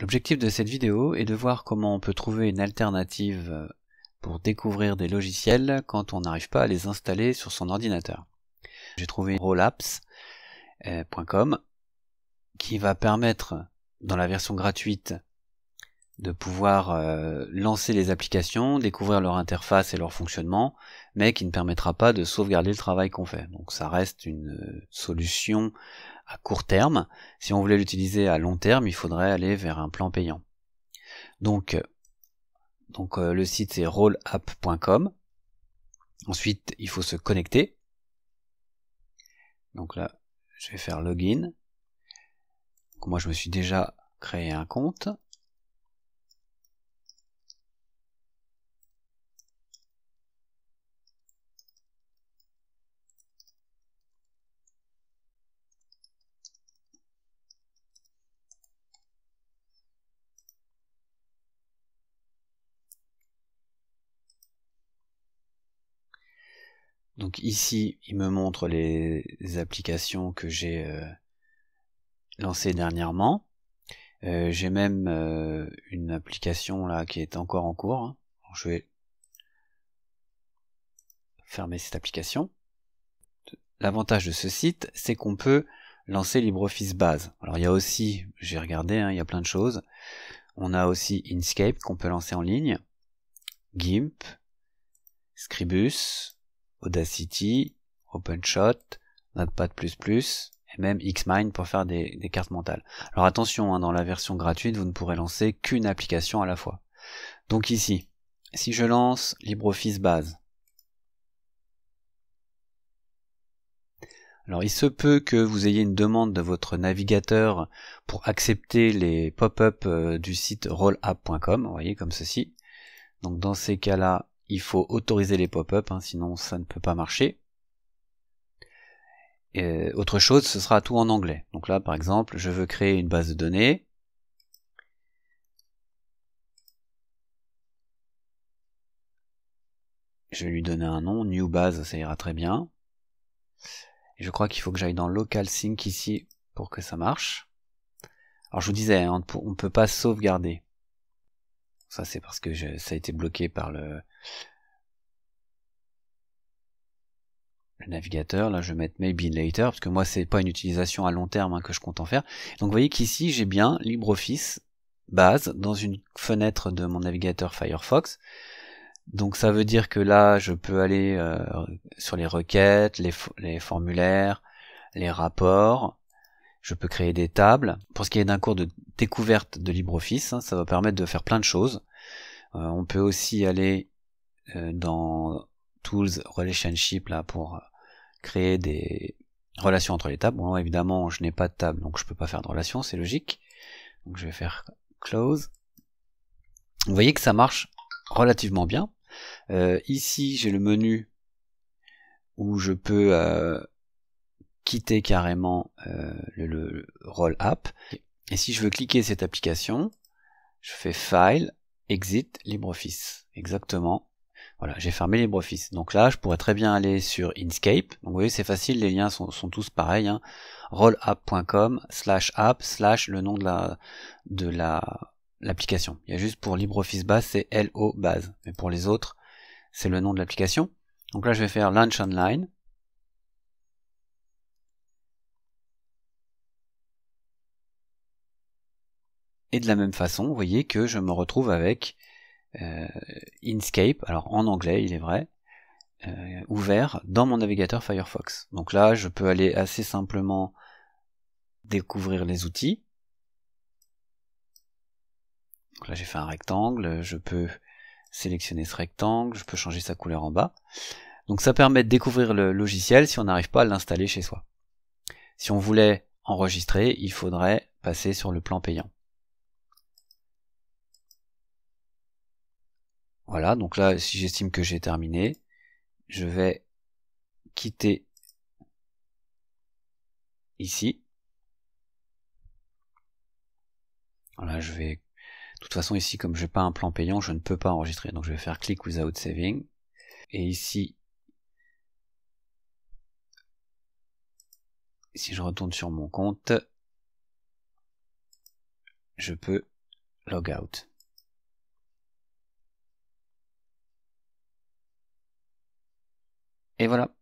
L'objectif de cette vidéo est de voir comment on peut trouver une alternative euh, pour découvrir des logiciels quand on n'arrive pas à les installer sur son ordinateur. J'ai trouvé rollapps.com euh, qui va permettre dans la version gratuite de pouvoir euh, lancer les applications, découvrir leur interface et leur fonctionnement, mais qui ne permettra pas de sauvegarder le travail qu'on fait. Donc ça reste une solution à court terme. Si on voulait l'utiliser à long terme, il faudrait aller vers un plan payant. Donc, euh, donc euh, le site c'est rollapp.com. Ensuite, il faut se connecter. Donc là, je vais faire login. moi, je me suis déjà créé un compte. Donc ici, il me montre les applications que j'ai euh, lancées dernièrement. Euh, j'ai même euh, une application là qui est encore en cours. Hein. je vais fermer cette application. L'avantage de ce site, c'est qu'on peut lancer LibreOffice Base. Alors il y a aussi, j'ai regardé, hein, il y a plein de choses. On a aussi Inkscape qu'on peut lancer en ligne, GIMP, Scribus, Audacity, OpenShot, Notepad++, et même Xmind pour faire des, cartes mentales. Alors attention, hein, dans la version gratuite, vous ne pourrez lancer qu'une application à la fois. Donc ici, si je lance LibreOffice Base, alors il se peut que vous ayez une demande de votre navigateur pour accepter les pop ups euh, du site rollapp.com, vous voyez comme ceci. Donc dans ces cas-là, il faut autoriser les pop-up, hein, sinon ça ne peut pas marcher. Euh, autre chose, ce sera tout en anglais. Donc là, par exemple, je veux créer une base de données. Je vais lui donner un nom, new base, ça ira très bien. je crois qu'il faut que j'aille dans local sync ici pour que ça marche. Alors je vous disais, hein, on ne peut pas sauvegarder. Ça c'est parce que ça a été bloqué par le, le navigateur, là je vais mettre maybe later, parce que moi c'est pas une utilisation à long terme hein, que je compte en faire. Donc vous voyez qu'ici j'ai bien LibreOffice base dans une fenêtre de mon navigateur Firefox. Donc ça veut dire que là je peux aller euh, sur les requêtes, les, formulaires, les rapports, je peux créer des tables. Pour ce qui est d'un cours de découverte de LibreOffice, hein, ça va permettre de faire plein de choses. Euh, on peut aussi aller euh, dans Tools Relationship là pour euh, créer des relations entre les tables. Bon, évidemment, je n'ai pas de table, donc je peux pas faire de relation, c'est logique. Donc je vais faire close. Vous voyez que ça marche relativement bien. Euh, ici, j'ai le menu où je peux quitter carrément euh, le, le up app. Et si je veux cliquer cette application, je fais File, Exit, LibreOffice. Exactement. Voilà, j'ai fermé LibreOffice. Donc là, je pourrais très bien aller sur Inkscape. vous voyez, c'est facile, les liens sont, tous pareils. Hein. rollapp.com slash app slash le nom de la de la l'application. Il y a juste pour LibreOffice base, c'est LO base. Mais pour les autres, c'est le nom de l'application. Donc là, je vais faire Launch Online. Et de la même façon, vous voyez que je me retrouve avec euh, Inkscape, alors en anglais il est vrai, euh, ouvert dans mon navigateur Firefox. Donc là, je peux aller assez simplement découvrir les outils. Donc là, j'ai fait un rectangle, je peux sélectionner ce rectangle, je peux changer sa couleur en bas. Donc ça permet de découvrir le logiciel si on n'arrive pas à l'installer chez soi. Si on voulait enregistrer, il faudrait passer sur le plan payant. Voilà, donc là, si j'estime que j'ai terminé, je vais quitter ici. Voilà, je vais... De toute façon, ici, comme je n'ai pas un plan payant, je ne peux pas enregistrer. Donc je vais faire click without saving. Et ici, si je retourne sur mon compte, je peux log out. Et voilà.